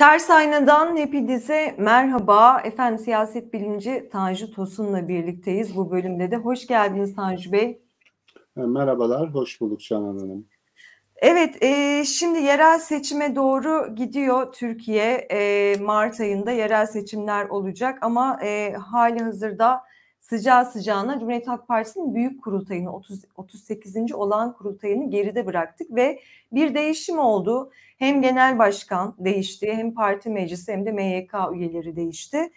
Ters Ayna'dan hepinize merhaba. Efendim siyaset bilimci Tanju Tosun'la birlikteyiz bu bölümde de. Hoş geldiniz Tanju Bey. E, merhabalar, hoş bulduk Canan Hanım. Evet, e, şimdi yerel seçime doğru gidiyor Türkiye. E, Mart ayında yerel seçimler olacak ama e, hali hazırda sıcağı sıcağına Cumhuriyet Halk Partisi'nin büyük kurultayını 30, 38. olan kurultayını geride bıraktık ve bir değişim oldu. Hem genel başkan değişti hem parti meclisi hem de MYK üyeleri değişti.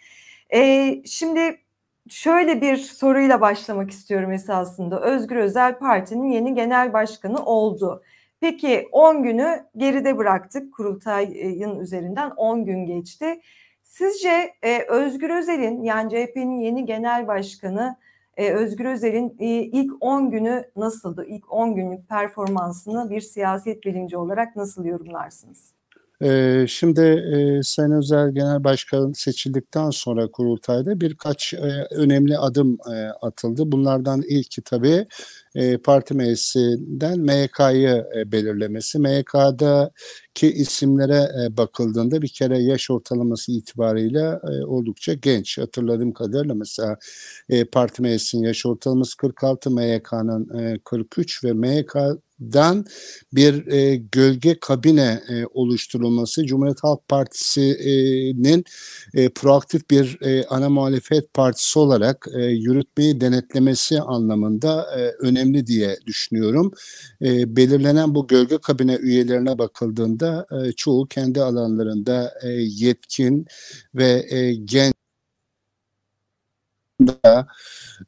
Ee, şimdi şöyle bir soruyla başlamak istiyorum esasında. Özgür Özel Parti'nin yeni genel başkanı oldu. Peki 10 günü geride bıraktık. Kurultayın üzerinden 10 gün geçti. Sizce e, Özgür Özel'in yani CHP'nin yeni genel başkanı e, Özgür Özel'in e, ilk 10 günü nasıldı? İlk 10 günlük performansını bir siyaset bilimci olarak nasıl yorumlarsınız? Ee, şimdi e, Sayın Özel Genel Başkan seçildikten sonra kurultayda birkaç e, önemli adım e, atıldı. Bunlardan ilki tabii e, parti meclisinden MYK'yı e, belirlemesi. MYK'daki isimlere e, bakıldığında bir kere yaş ortalaması itibariyle oldukça genç. Hatırladığım kadarıyla mesela parti meclisinin yaş ortalaması 46, MYK'nın 43 ve MYK dan bir e, gölge kabine e, oluşturulması Cumhuriyet Halk Partisi'nin e, proaktif bir e, ana muhalefet partisi olarak e, yürütmeyi denetlemesi anlamında e, önemli diye düşünüyorum. E, belirlenen bu gölge kabine üyelerine bakıldığında e, çoğu kendi alanlarında e, yetkin ve e, genç da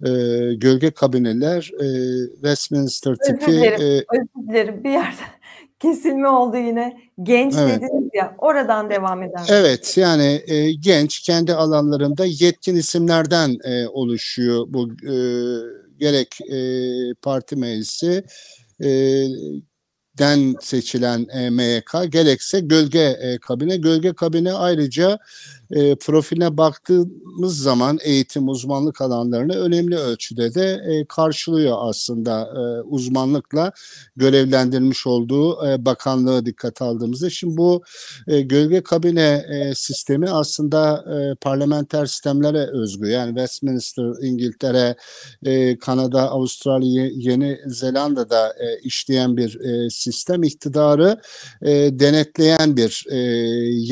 e, gölge kabineler e, Westminster tipi... Özür dilerim, e, özür dilerim. Bir yerde kesilme oldu yine. Genç evet. dediniz ya oradan devam eder Evet yani e, genç kendi alanlarında yetkin isimlerden e, oluşuyor bu e, gerek e, parti meclisi e, den seçilen e, MYK gerekse gölge e, kabine. Gölge kabine ayrıca e, profiline baktığımız zaman eğitim uzmanlık alanlarını önemli ölçüde de e, karşılıyor aslında e, uzmanlıkla görevlendirilmiş olduğu e, bakanlığı dikkate aldığımızda. Şimdi bu e, gölge kabine e, sistemi aslında e, parlamenter sistemlere özgü. Yani Westminster, İngiltere, e, Kanada, Avustralya, Yeni Zelanda'da e, işleyen bir e, sistem iktidarı e, denetleyen bir e,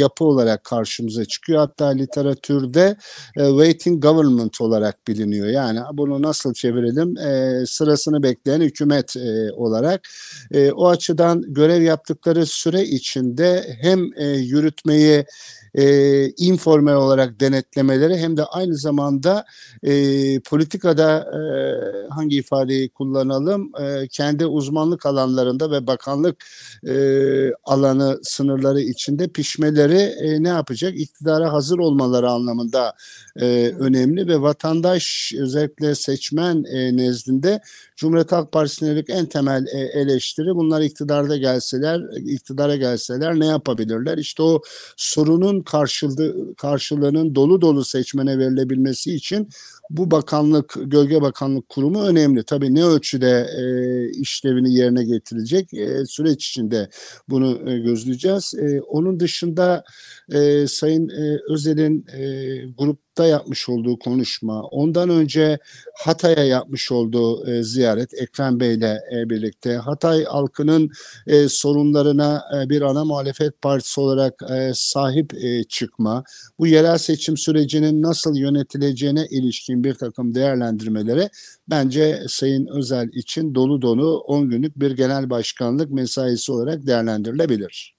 yapı olarak karşımıza çıkıyor. Hatta literatürde e, waiting government olarak biliniyor. Yani bunu nasıl çevirelim? E, sırasını bekleyen hükümet e, olarak. E, o açıdan görev yaptıkları süre içinde hem e, yürütmeyi e, informal olarak denetlemeleri hem de aynı zamanda e, politikada e, hangi ifadeyi kullanalım e, kendi uzmanlık alanlarında ve bakanlık e, alanı sınırları içinde pişmeleri e, ne yapacak iktidara hazır olmaları anlamında e, önemli ve vatandaş özellikle seçmen e, nezdinde Cumhuriyet Halk Partisi'ne en temel e, eleştiri bunlar iktidarda gelseler, iktidara gelseler ne yapabilirler? İşte o sorunun karşılığı, karşılığının dolu dolu seçmene verilebilmesi için bu bakanlık, gölge bakanlık kurumu önemli. Tabii ne ölçüde e, işlevini yerine getirecek e, süreç içinde bunu e, gözleyeceğiz. E, onun dışında e, Sayın e, Özel'in e, grupta yapmış olduğu konuşma, ondan önce Hatay'a yapmış olduğu e, ziyaret Ekrem Bey'le e, birlikte Hatay halkının e, sorunlarına e, bir ana muhalefet partisi olarak e, sahip e, çıkma, bu yerel seçim sürecinin nasıl yönetileceğine ilişkin ettiğim bir takım değerlendirmelere bence Sayın Özel için dolu dolu 10 günlük bir genel başkanlık mesaisi olarak değerlendirilebilir.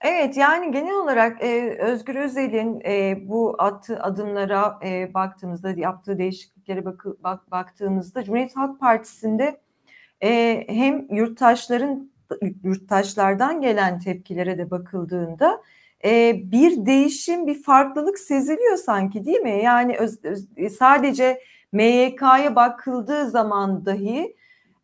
Evet yani genel olarak e, Özgür Özel'in e, bu attığı adımlara e, baktığımızda yaptığı değişikliklere bakı, bak, baktığımızda Cumhuriyet Halk Partisi'nde e, hem yurttaşların yurttaşlardan gelen tepkilere de bakıldığında e, bir değişim, bir farklılık seziliyor sanki değil mi? Yani öz, öz, e, sadece MYK'ya bakıldığı zaman dahi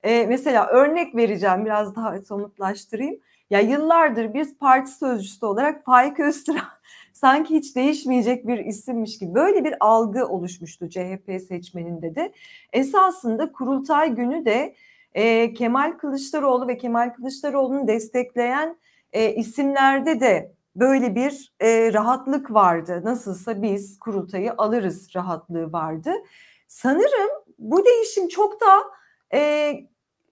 e, mesela örnek vereceğim biraz daha somutlaştırayım. Ya yıllardır biz parti sözcüsü olarak Faik Öztürk sanki hiç değişmeyecek bir isimmiş gibi böyle bir algı oluşmuştu CHP seçmeninde de. Esasında kurultay günü de e, Kemal Kılıçdaroğlu ve Kemal Kılıçdaroğlu'nu destekleyen e, isimlerde de böyle bir e, rahatlık vardı. Nasılsa biz kurultayı alırız rahatlığı vardı. Sanırım bu değişim çok da e,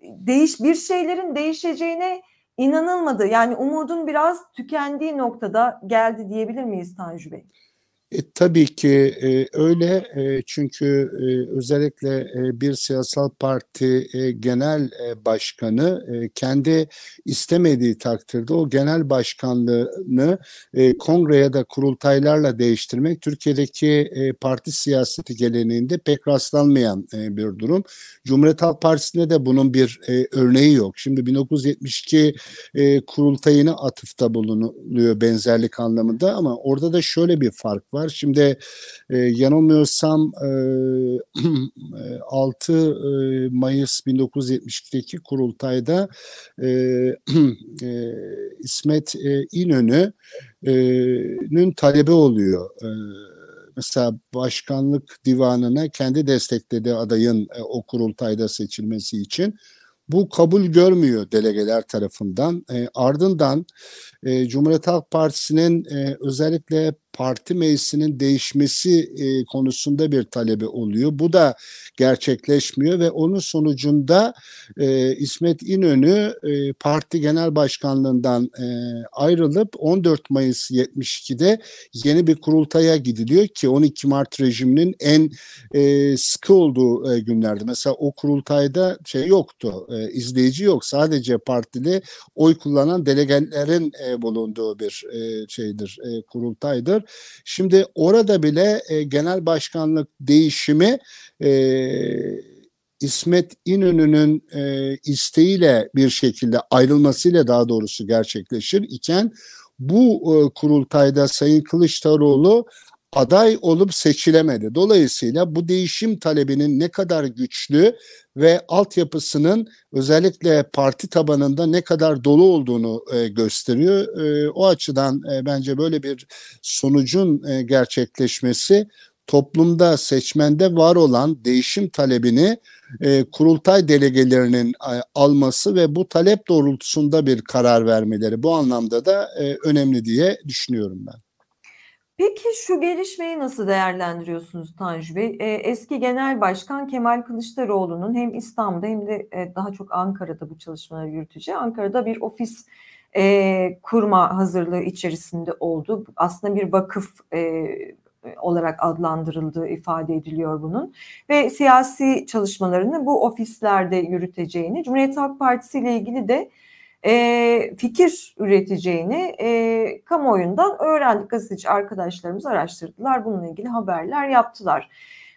değiş bir şeylerin değişeceğine inanılmadı. Yani umudun biraz tükendiği noktada geldi diyebilir miyiz Tanju Bey? E, tabii ki e, öyle e, çünkü e, özellikle e, bir siyasal parti e, genel e, başkanı e, kendi istemediği takdirde o genel başkanlığını e, kongre ya da kurultaylarla değiştirmek Türkiye'deki e, parti siyaseti geleneğinde pek rastlanmayan e, bir durum. Cumhuriyet Halk Partisi'nde de bunun bir e, örneği yok. Şimdi 1972 e, kurultayına atıfta bulunuyor benzerlik anlamında ama orada da şöyle bir fark var var. Şimdi e, yanılmıyorsam e, 6 e, e, Mayıs 1972'deki kurultayda e, e, İsmet e, İnönü'nün e, talebi oluyor. E, mesela başkanlık divanına kendi desteklediği adayın e, o kurultayda seçilmesi için bu kabul görmüyor delegeler tarafından. E, ardından e, Cumhuriyet Halk Partisi'nin e, özellikle parti meclisinin değişmesi e, konusunda bir talebi oluyor. Bu da gerçekleşmiyor ve onun sonucunda e, İsmet İnönü e, parti genel başkanlığından e, ayrılıp 14 Mayıs 72'de yeni bir kurultaya gidiliyor ki 12 Mart rejiminin en e, sıkı olduğu e, günlerde. Mesela o kurultayda şey yoktu, e, izleyici yok. Sadece partili oy kullanan delegenlerin e, bulunduğu bir e, şeydir, e, kurultaydır. Şimdi orada bile e, genel başkanlık değişimi e, İsmet İnönü'nün e, isteğiyle bir şekilde ayrılmasıyla daha doğrusu gerçekleşir iken bu e, kurultayda Sayın Kılıçdaroğlu aday olup seçilemedi. Dolayısıyla bu değişim talebinin ne kadar güçlü ve altyapısının özellikle parti tabanında ne kadar dolu olduğunu e, gösteriyor. E, o açıdan e, bence böyle bir sonucun e, gerçekleşmesi toplumda seçmende var olan değişim talebini e, kurultay delegelerinin e, alması ve bu talep doğrultusunda bir karar vermeleri bu anlamda da e, önemli diye düşünüyorum ben. Peki şu gelişmeyi nasıl değerlendiriyorsunuz Tanju Bey? E, eski Genel Başkan Kemal Kılıçdaroğlu'nun hem İstanbul'da hem de e, daha çok Ankara'da bu çalışmaları yürüteceği Ankara'da bir ofis e, kurma hazırlığı içerisinde oldu. Aslında bir vakıf e, olarak adlandırıldığı ifade ediliyor bunun ve siyasi çalışmalarını bu ofislerde yürüteceğini Cumhuriyet Halk Partisi ile ilgili de e, fikir üreteceğini e, kamuoyundan öğrendik. Gazeteci arkadaşlarımız araştırdılar. Bununla ilgili haberler yaptılar.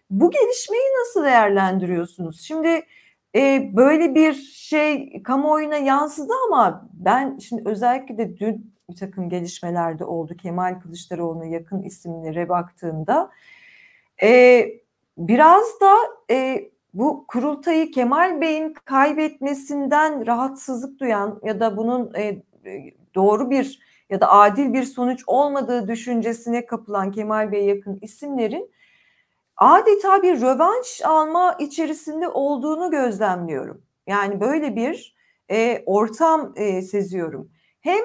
Bu gelişmeyi nasıl değerlendiriyorsunuz? Şimdi e, böyle bir şey kamuoyuna yansıdı ama ben şimdi özellikle de dün bir takım gelişmelerde oldu. Kemal Kılıçdaroğlu'na yakın isimlere baktığımda e, biraz da e, bu kurultayı Kemal Bey'in kaybetmesinden rahatsızlık duyan ya da bunun e, e, doğru bir ya da adil bir sonuç olmadığı düşüncesine kapılan Kemal Bey yakın isimlerin adeta bir rövanş alma içerisinde olduğunu gözlemliyorum. Yani böyle bir e, ortam e, seziyorum. Hem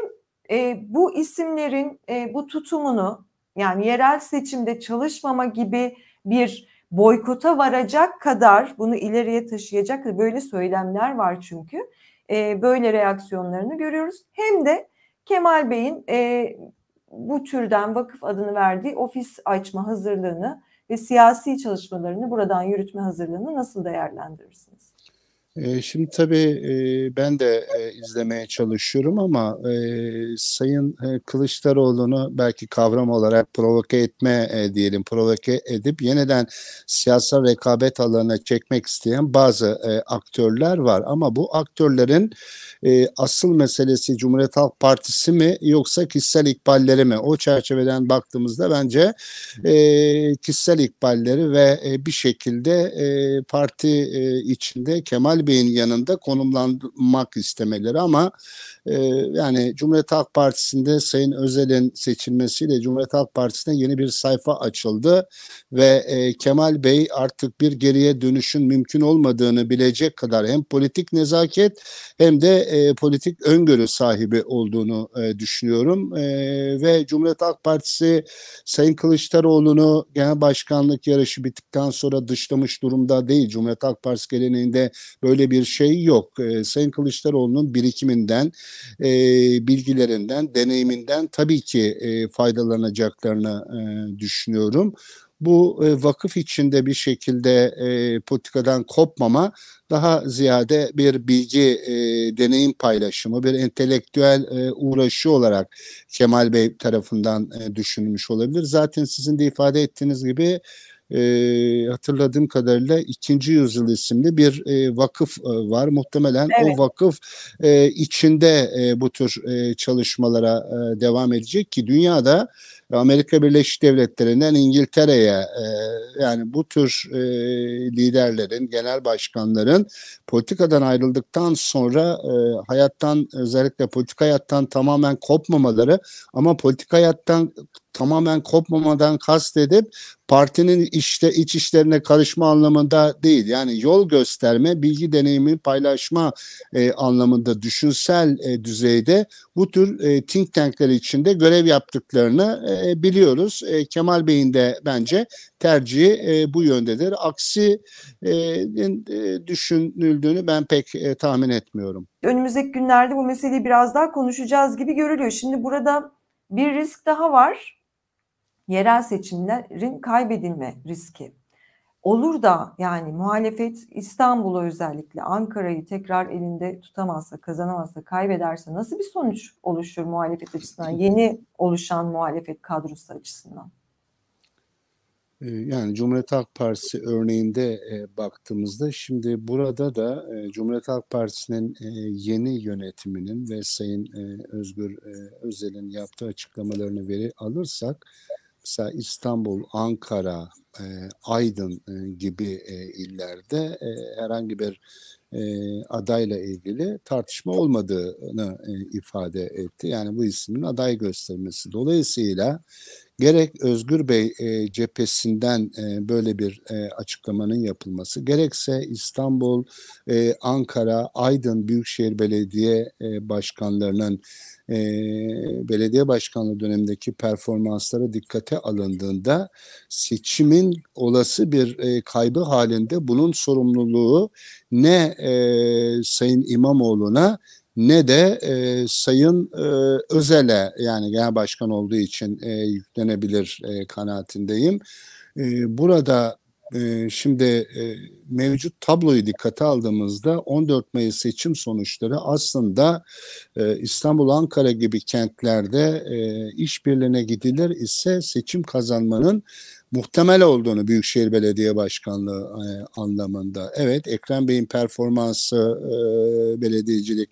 e, bu isimlerin e, bu tutumunu yani yerel seçimde çalışmama gibi bir boykota varacak kadar bunu ileriye taşıyacak böyle söylemler var çünkü. E, böyle reaksiyonlarını görüyoruz. Hem de Kemal Bey'in e, bu türden vakıf adını verdiği ofis açma hazırlığını ve siyasi çalışmalarını buradan yürütme hazırlığını nasıl değerlendirirsiniz? Ee, şimdi tabii e, ben de e, izlemeye çalışıyorum ama e, Sayın e, Kılıçdaroğlu'nu belki kavram olarak provoke etme diyelim, provoke edip yeniden siyasal rekabet alanına çekmek isteyen bazı aktörler var. Ama bu aktörlerin asıl meselesi Cumhuriyet Halk Partisi mi yoksa kişisel ikballeri mi? O çerçeveden baktığımızda bence kişisel ikballeri ve bir şekilde parti içinde Kemal Bey'in yanında konumlanmak istemeleri ama e, yani Cumhuriyet Halk Partisi'nde Sayın Özel'in seçilmesiyle Cumhuriyet Halk Partisi'ne yeni bir sayfa açıldı ve e, Kemal Bey artık bir geriye dönüşün mümkün olmadığını bilecek kadar hem politik nezaket hem de e, politik öngörü sahibi olduğunu e, düşünüyorum e, ve Cumhuriyet Halk Partisi Sayın Kılıçdaroğlu'nu genel başkanlık yarışı bittikten sonra dışlamış durumda değil. Cumhuriyet Halk Partisi geleneğinde böyle Öyle bir şey yok. E, Sayın Kılıçdaroğlu'nun birikiminden, e, bilgilerinden, deneyiminden tabii ki e, faydalanacaklarını e, düşünüyorum bu e, vakıf içinde bir şekilde e, politikadan kopmama daha ziyade bir bilgi e, deneyim paylaşımı, bir entelektüel e, uğraşı olarak Kemal Bey tarafından e, düşünülmüş olabilir. Zaten sizin de ifade ettiğiniz gibi e, hatırladığım kadarıyla ikinci yüzyıl isimli bir e, vakıf e, var. Muhtemelen evet. o vakıf e, içinde e, bu tür e, çalışmalara e, devam edecek ki dünyada ve Amerika Birleşik Devletleri'nden İngiltere'ye e, yani bu tür e, liderlerin, genel başkanların politikadan ayrıldıktan sonra e, hayattan özellikle politik hayattan tamamen kopmamaları ama politik hayattan tamamen kopmamadan kastedip partinin işte iç işlerine karışma anlamında değil. Yani yol gösterme, bilgi deneyimi paylaşma e, anlamında düşünsel e, düzeyde bu tür e, think tankler içinde görev yaptıklarını e, e, biliyoruz. E, Kemal Bey'in de bence tercihi e, bu yöndedir. Aksi e, e, düşünüldüğünü ben pek e, tahmin etmiyorum. Önümüzdeki günlerde bu meseleyi biraz daha konuşacağız gibi görülüyor. Şimdi burada bir risk daha var. Yerel seçimlerin kaybedilme riski olur da yani muhalefet İstanbul'u özellikle Ankara'yı tekrar elinde tutamazsa, kazanamazsa, kaybederse nasıl bir sonuç oluşur muhalefet açısından? Yeni oluşan muhalefet kadrosu açısından. Ee, yani Cumhuriyet Halk Partisi örneğinde e, baktığımızda şimdi burada da e, Cumhuriyet Halk Partisi'nin e, yeni yönetiminin ve Sayın e, Özgür e, Özel'in yaptığı açıklamalarını veri alırsak mesela İstanbul, Ankara, e, Aydın e, gibi e, illerde e, herhangi bir e, adayla ilgili tartışma olmadığını e, ifade etti. Yani bu ismin aday göstermesi. Dolayısıyla gerek Özgür Bey e, cephesinden e, böyle bir e, açıklamanın yapılması, gerekse İstanbul, e, Ankara, Aydın Büyükşehir Belediye e, Başkanlarının e, belediye başkanlığı dönemindeki performanslara dikkate alındığında seçimin olası bir e, kaybı halinde bunun sorumluluğu ne e, Sayın İmamoğlu'na ne de e, Sayın e, Özel'e yani genel başkan olduğu için e, yüklenebilir e, kanaatindeyim. E, burada ee, şimdi e, mevcut tabloyu dikkate aldığımızda 14 Mayıs seçim sonuçları aslında e, İstanbul, Ankara gibi kentlerde e, işbirliğine gidilir ise seçim kazanmanın muhtemel olduğunu Büyükşehir Belediye Başkanlığı e, anlamında. Evet Ekrem Bey'in performansı, e, belediyecilik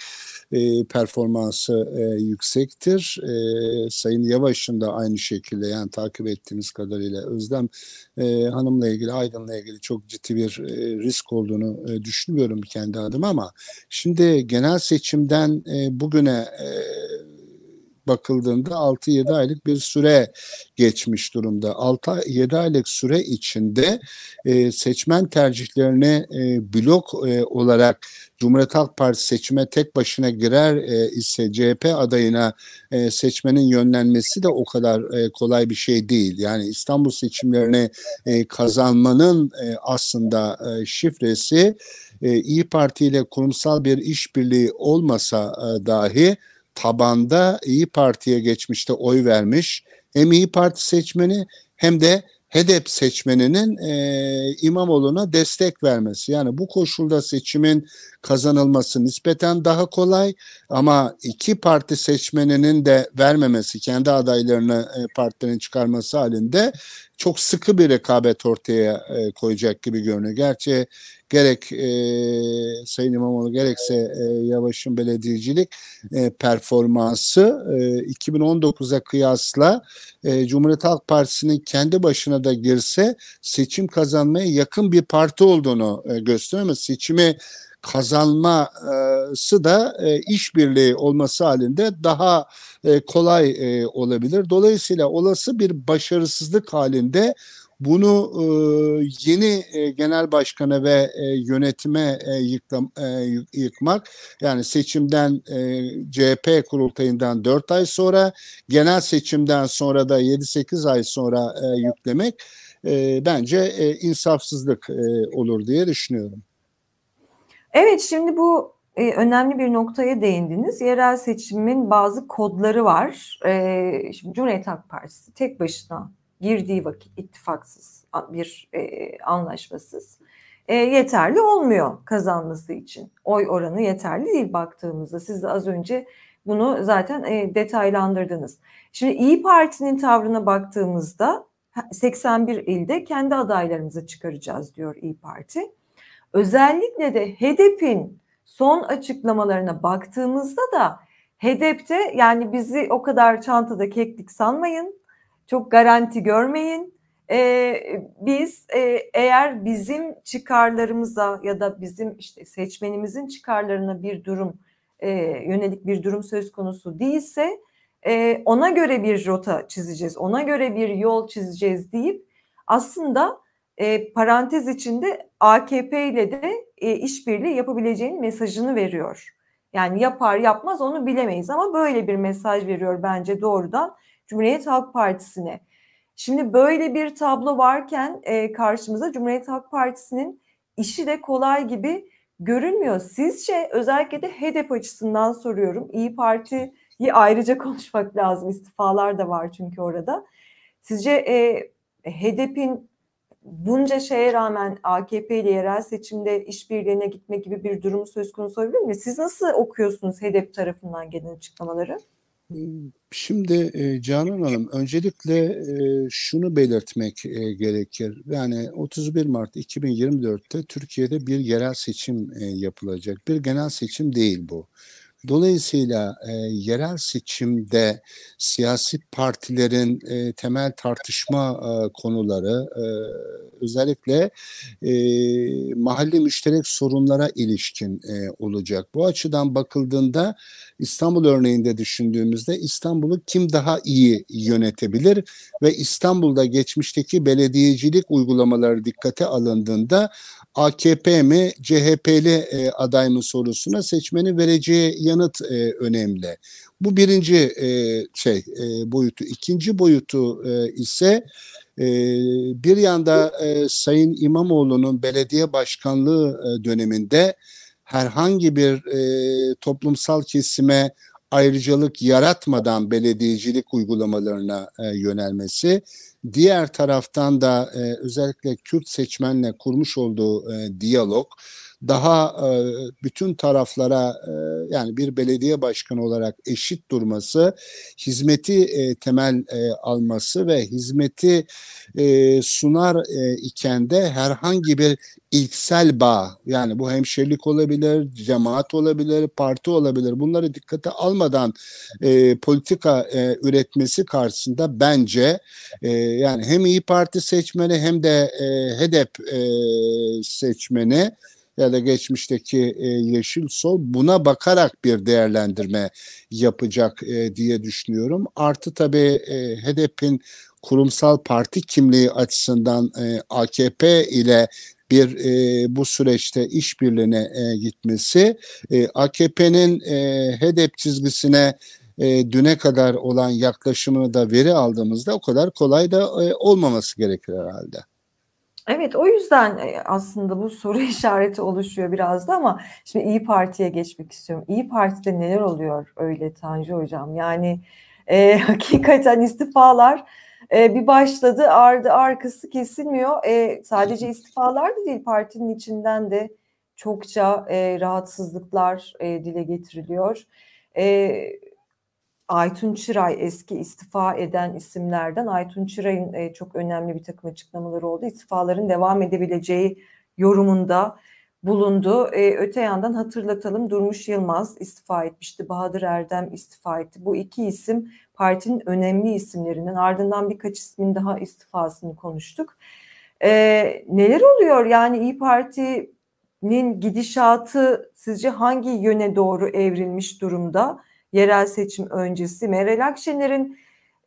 e, performansı e, yüksektir. E, Sayın Yavaş'ın da aynı şekilde yani takip ettiğimiz kadarıyla Özlem e, Hanım'la ilgili, Aydın'la ilgili çok ciddi bir e, risk olduğunu e, düşünmüyorum kendi adıma ama şimdi genel seçimden e, bugüne e, bakıldığında 6-7 aylık bir süre geçmiş durumda. 6-7 aylık süre içinde e, seçmen tercihlerini e, blok e, olarak Cumhuriyet Halk Partisi seçime tek başına girer e, ise CHP adayına e, seçmenin yönlenmesi de o kadar e, kolay bir şey değil. Yani İstanbul seçimlerini e, kazanmanın e, aslında e, şifresi e, İyi Parti ile kurumsal bir işbirliği olmasa e, dahi tabanda İyi Parti'ye geçmişte oy vermiş hem İyi Parti seçmeni hem de HEDEP seçmeninin e, İmamoğlu'na destek vermesi. Yani bu koşulda seçimin kazanılması nispeten daha kolay ama iki parti seçmeninin de vermemesi, kendi adaylarını e, partilerin çıkarması halinde çok sıkı bir rekabet ortaya e, koyacak gibi görünüyor. Gerçi gerek e, Sayın İmamoğlu gerekse e, Yavaş'ın belediyecilik e, performansı e, 2019'a kıyasla e, Cumhuriyet Halk Partisi'nin kendi başına da girse seçim kazanmaya yakın bir parti olduğunu e, gösteriyor ama seçimi kazanması da e, işbirliği olması halinde daha e, kolay e, olabilir. Dolayısıyla olası bir başarısızlık halinde bunu e, yeni e, genel başkanı ve e, yönetime e, yıklam, e, yıkmak yani seçimden e, CHP kurultayından 4 ay sonra genel seçimden sonra da 7-8 ay sonra e, yüklemek e, bence e, insafsızlık e, olur diye düşünüyorum. Evet şimdi bu e, önemli bir noktaya değindiniz. Yerel seçimin bazı kodları var. E, şimdi Cumhuriyet Halk Partisi tek başına girdiği vakit ittifaksız bir e, anlaşmasız e, yeterli olmuyor kazanması için. Oy oranı yeterli değil baktığımızda. Siz de az önce bunu zaten e, detaylandırdınız. Şimdi İyi Parti'nin tavrına baktığımızda 81 ilde kendi adaylarımızı çıkaracağız diyor İyi Parti. Özellikle de HEDEP'in son açıklamalarına baktığımızda da HEDEP'te yani bizi o kadar çantada keklik sanmayın, çok garanti görmeyin. Ee, biz e, eğer bizim çıkarlarımıza ya da bizim işte seçmenimizin çıkarlarına bir durum e, yönelik bir durum söz konusu değilse e, ona göre bir rota çizeceğiz, ona göre bir yol çizeceğiz deyip aslında e, parantez içinde AKP ile de e, işbirliği yapabileceğin mesajını veriyor. Yani yapar yapmaz onu bilemeyiz ama böyle bir mesaj veriyor bence doğrudan Cumhuriyet Halk Partisi'ne. Şimdi böyle bir tablo varken e, karşımıza Cumhuriyet Halk Partisi'nin işi de kolay gibi görünmüyor. Sizce özellikle de HEDEP açısından soruyorum. İyi Parti'yi ayrıca konuşmak lazım. İstifalar da var çünkü orada. Sizce e, HEDEP'in bunca şeye rağmen AKP ile yerel seçimde işbirliğine gitme gibi bir durum söz konusu olabilir mi? Siz nasıl okuyorsunuz HDP e e tarafından gelen açıklamaları? Şimdi e, Canan Hanım öncelikle şunu belirtmek gerekir. Yani 31 Mart 2024'te Türkiye'de bir yerel seçim yapılacak. Bir genel seçim değil bu. Dolayısıyla e, yerel seçimde siyasi partilerin e, temel tartışma e, konuları e, özellikle e, mahalli müşterek sorunlara ilişkin e, olacak. Bu açıdan bakıldığında İstanbul örneğinde düşündüğümüzde İstanbul'u kim daha iyi yönetebilir ve İstanbul'da geçmişteki belediyecilik uygulamaları dikkate alındığında AKP mi CHP'li e, aday mı sorusuna seçmenin vereceği yanıt e, önemli. Bu birinci e, şey e, boyutu. İkinci boyutu e, ise e, bir yanda e, Sayın İmamoğlu'nun belediye başkanlığı e, döneminde herhangi bir e, toplumsal kesime ayrıcalık yaratmadan belediyecilik uygulamalarına e, yönelmesi, diğer taraftan da e, özellikle Kürt seçmenle kurmuş olduğu e, diyalog, daha e, bütün taraflara e, yani bir belediye başkanı olarak eşit durması, hizmeti e, temel alması ve hizmeti sunar iken de herhangi bir ilksel bağ yani bu hemşerilik olabilir, cemaat olabilir, parti olabilir bunları dikkate almadan e, politika e, üretmesi karşısında bence e, yani hem İyi Parti seçmeni hem de e, HEDEP e, seçmeni ya da geçmişteki e, Yeşil Sol buna bakarak bir değerlendirme yapacak e, diye düşünüyorum. Artı tabii e, HDP'nin kurumsal parti kimliği açısından e, AKP ile bir e, bu süreçte işbirliğine e, gitmesi e, AKP'nin e, HDP çizgisine e, düne kadar olan yaklaşımını da veri aldığımızda o kadar kolay da e, olmaması gerekir herhalde. Evet o yüzden e, aslında bu soru işareti oluşuyor biraz da ama şimdi İyi Parti'ye geçmek istiyorum. İyi Parti'de neler oluyor öyle Tanju Hocam? Yani e, hakikaten istifalar e, bir başladı ardı arkası kesilmiyor. E, sadece istifalar da değil partinin içinden de çokça e, rahatsızlıklar e, dile getiriliyor. E, Aytun Çıray eski istifa eden isimlerden Aytun Çıray'ın e, çok önemli bir takım açıklamaları oldu. İstifaların devam edebileceği yorumunda bulundu. E, öte yandan hatırlatalım Durmuş Yılmaz istifa etmişti. Bahadır Erdem istifa etti. Bu iki isim partinin önemli isimlerinden ardından birkaç ismin daha istifasını konuştuk. E, neler oluyor yani İyi Parti'nin gidişatı sizce hangi yöne doğru evrilmiş durumda? yerel seçim öncesi. Meral Akşener'in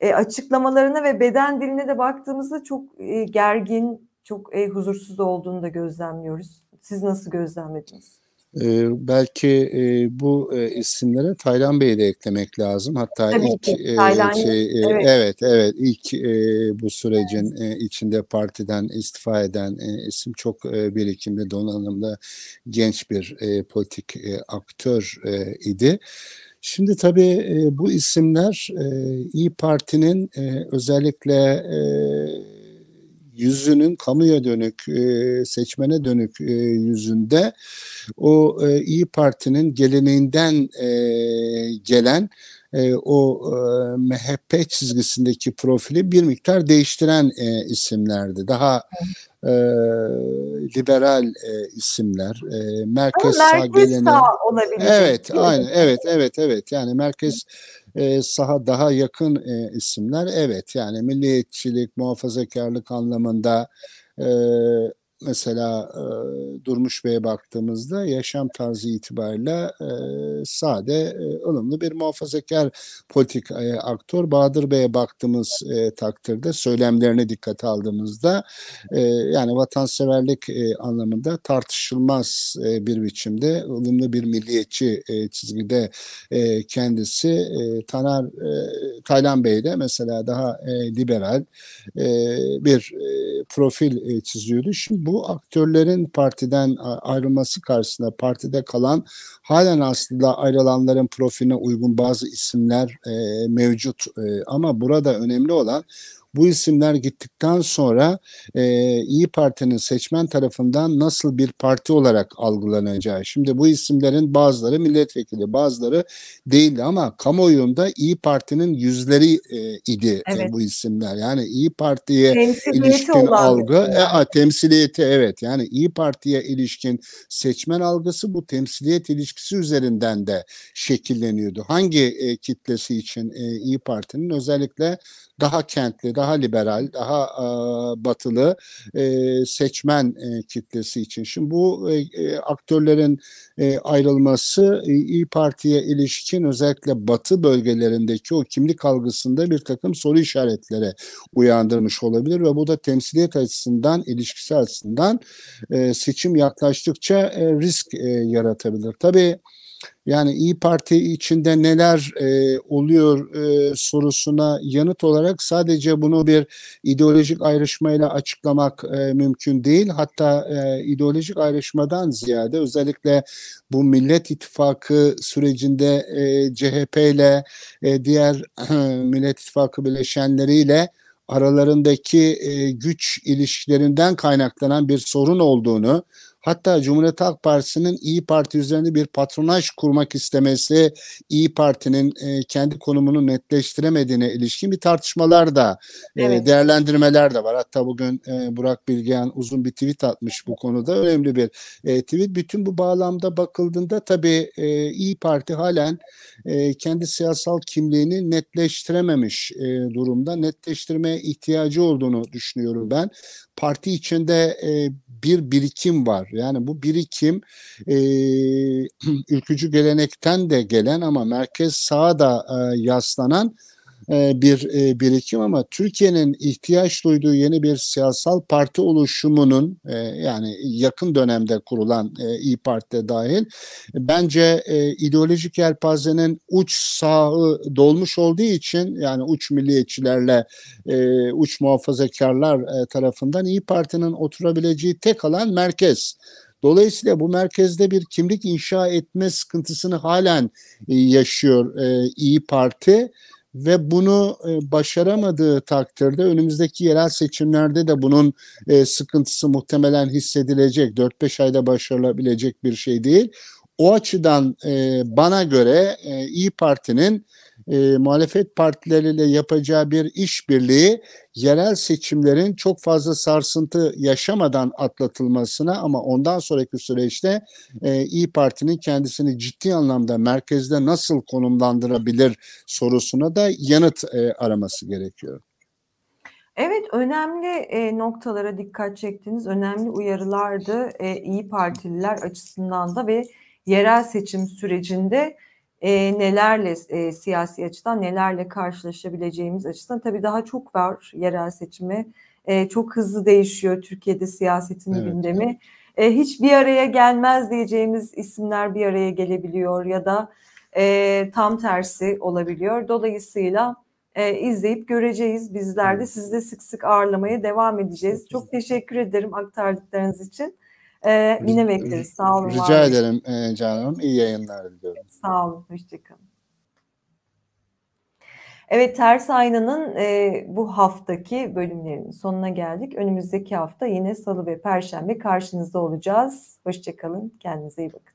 e, açıklamalarına ve beden diline de baktığımızda çok e, gergin, çok e, huzursuz olduğunu da gözlemliyoruz. Siz nasıl gözlemlediniz? Ee, belki e, bu e, isimlere Taylan Bey'i de eklemek lazım. Hatta Tabii ilk ki, e, Taylan, e, şey, e, evet. evet evet ilk e, bu sürecin evet. e, içinde partiden istifa eden e, isim çok e, birikimli, donanımlı genç bir e, politik e, aktör e, idi. Şimdi tabii e, bu isimler e, İyi Parti'nin e, özellikle yüzünün kamuya dönük, seçmene dönük yüzünde o İyi Parti'nin geleneğinden gelen e, o e, MHP çizgisindeki profili bir miktar değiştiren e, isimlerdi. Daha e, liberal e, isimler, e, merkez, Ama merkez sağ olabilir. Evet, aynı, evet, evet, evet. Yani merkez e, saha daha yakın e, isimler. Evet, yani milliyetçilik, muhafazakarlık anlamında e, mesela e, Durmuş Bey'e baktığımızda yaşam tarzı itibariyle e, sade, e, ılımlı bir muhafazakar politik e, aktör. Bahadır Bey'e baktığımız e, takdirde söylemlerine dikkate aldığımızda e, yani vatanseverlik e, anlamında tartışılmaz e, bir biçimde ılımlı bir milliyetçi e, çizgide e, kendisi. E, Taner e, Taylan Bey de mesela daha e, liberal e, bir e, profil e, çiziyordu. Şimdi bu bu aktörlerin partiden ayrılması karşısında partide kalan halen aslında ayrılanların profiline uygun bazı isimler e, mevcut. E, ama burada önemli olan bu isimler gittikten sonra e, İyi Parti'nin seçmen tarafından nasıl bir parti olarak algılanacağı. Şimdi bu isimlerin bazıları milletvekili bazıları değildi ama kamuoyunda İyi Parti'nin yüzleri e, idi e, evet. e, bu isimler. Yani İyi Parti'ye ilişkin algı, yani. e, temsiliyeti evet yani İyi Parti'ye ilişkin seçmen algısı bu temsiliyet ilişkisi üzerinden de şekilleniyordu. Hangi e, kitlesi için e, İyi Parti'nin özellikle daha kentli, daha daha liberal, daha e, batılı e, seçmen e, kitlesi için. Şimdi bu e, e, aktörlerin e, ayrılması e, İyi Parti'ye ilişkin özellikle batı bölgelerindeki o kimlik algısında bir takım soru işaretlere uyandırmış olabilir ve bu da temsiliyet açısından, ilişkisi açısından e, seçim yaklaştıkça e, risk e, yaratabilir. Tabii yani İyi Parti içinde neler e, oluyor e, sorusuna yanıt olarak sadece bunu bir ideolojik ayrışmayla açıklamak e, mümkün değil. Hatta e, ideolojik ayrışmadan ziyade özellikle bu Millet İttifakı sürecinde e, CHP ile e, diğer e, Millet İttifakı bileşenleriyle aralarındaki e, güç ilişkilerinden kaynaklanan bir sorun olduğunu Hatta Cumhuriyet Halk Partisi'nin İyi Parti üzerinde bir patronaj kurmak istemesi İyi Parti'nin e, kendi konumunu netleştiremediğine ilişkin bir tartışmalar da e, evet. e, değerlendirmeler de var. Hatta bugün e, Burak Bilgehan uzun bir tweet atmış bu konuda. Önemli bir e, tweet. Bütün bu bağlamda bakıldığında tabii e, İyi Parti halen e, kendi siyasal kimliğini netleştirememiş e, durumda. Netleştirmeye ihtiyacı olduğunu düşünüyorum ben parti içinde e, bir birikim var. Yani bu birikim e, ülkücü gelenekten de gelen ama merkez sağa da e, yaslanan e, bir e, birikim ama Türkiye'nin ihtiyaç duyduğu yeni bir siyasal parti oluşumunun e, yani yakın dönemde kurulan İyi Parti'de dahil bence ideolojik yelpazenin uç sağı dolmuş olduğu için yani uç milliyetçilerle uç muhafazakarlar tarafından İyi Parti'nin oturabileceği tek alan merkez. Dolayısıyla bu merkezde bir kimlik inşa etme sıkıntısını halen yaşıyor İyi Parti ve bunu e, başaramadığı takdirde önümüzdeki yerel seçimlerde de bunun e, sıkıntısı muhtemelen hissedilecek. 4-5 ayda başarılabilecek bir şey değil. O açıdan e, bana göre İyi Parti'nin e, muhalefet partileriyle yapacağı bir işbirliği yerel seçimlerin çok fazla sarsıntı yaşamadan atlatılmasına ama ondan sonraki süreçte e, İyi Parti'nin kendisini ciddi anlamda merkezde nasıl konumlandırabilir sorusuna da yanıt e, araması gerekiyor. Evet önemli e, noktalara dikkat çektiniz. Önemli uyarılardı e, İyi Partililer açısından da ve yerel seçim sürecinde e, nelerle e, siyasi açıdan nelerle karşılaşabileceğimiz açısından tabii daha çok var yerel seçimi. E, çok hızlı değişiyor Türkiye'de siyasetin evet. gündemi. E, hiç bir araya gelmez diyeceğimiz isimler bir araya gelebiliyor ya da e, tam tersi olabiliyor. Dolayısıyla e, izleyip göreceğiz bizler de. Sizi de sık sık ağırlamaya devam edeceğiz. Çok teşekkür ederim aktardıklarınız için. Ee, yine bekleriz. Sağ olun. Rica var. ederim canım e, Canan İyi yayınlar diliyorum. Sağ olun. Hoşçakalın. Evet Ters Ayna'nın e, bu haftaki bölümlerinin sonuna geldik. Önümüzdeki hafta yine salı ve perşembe karşınızda olacağız. Hoşçakalın. Kendinize iyi bakın.